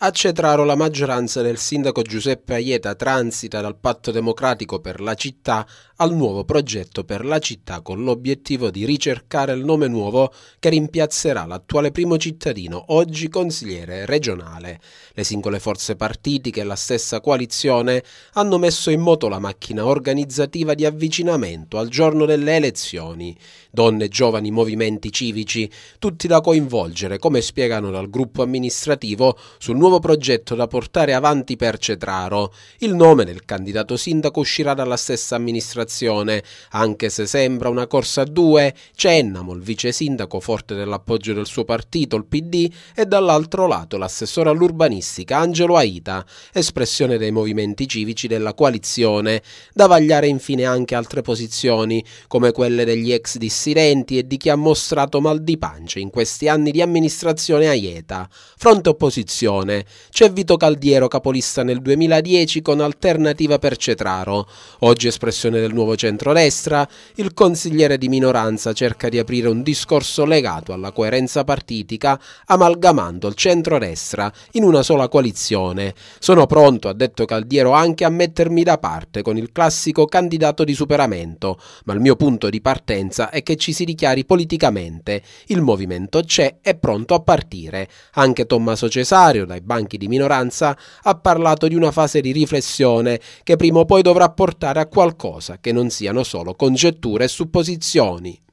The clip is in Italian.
A Cetraro la maggioranza del sindaco Giuseppe Aieta transita dal patto democratico per la città al nuovo progetto per la città con l'obiettivo di ricercare il nome nuovo che rimpiazzerà l'attuale primo cittadino, oggi consigliere regionale. Le singole forze partitiche e la stessa coalizione hanno messo in moto la macchina organizzativa di avvicinamento al giorno delle elezioni. Donne, giovani, movimenti civici, tutti da coinvolgere, come spiegano dal gruppo amministrativo sul nuovo nuovo progetto da portare avanti per Cetraro. Il nome del candidato sindaco uscirà dalla stessa amministrazione, anche se sembra una corsa a due, c'è Ennamo, il vice sindaco forte dell'appoggio del suo partito, il PD, e dall'altro lato l'assessore all'urbanistica Angelo Aita, espressione dei movimenti civici della coalizione, da vagliare infine anche altre posizioni, come quelle degli ex dissidenti e di chi ha mostrato mal di pancia in questi anni di amministrazione a Ieta, fronte opposizione c'è Vito Caldiero, capolista nel 2010 con Alternativa per Cetraro. Oggi espressione del nuovo centrodestra, il consigliere di minoranza cerca di aprire un discorso legato alla coerenza partitica, amalgamando il centrodestra in una sola coalizione. Sono pronto, ha detto Caldiero, anche a mettermi da parte con il classico candidato di superamento, ma il mio punto di partenza è che ci si dichiari politicamente. Il movimento c'è, è pronto a partire. Anche Tommaso Cesario, dai banchi di minoranza, ha parlato di una fase di riflessione che prima o poi dovrà portare a qualcosa che non siano solo congetture e supposizioni.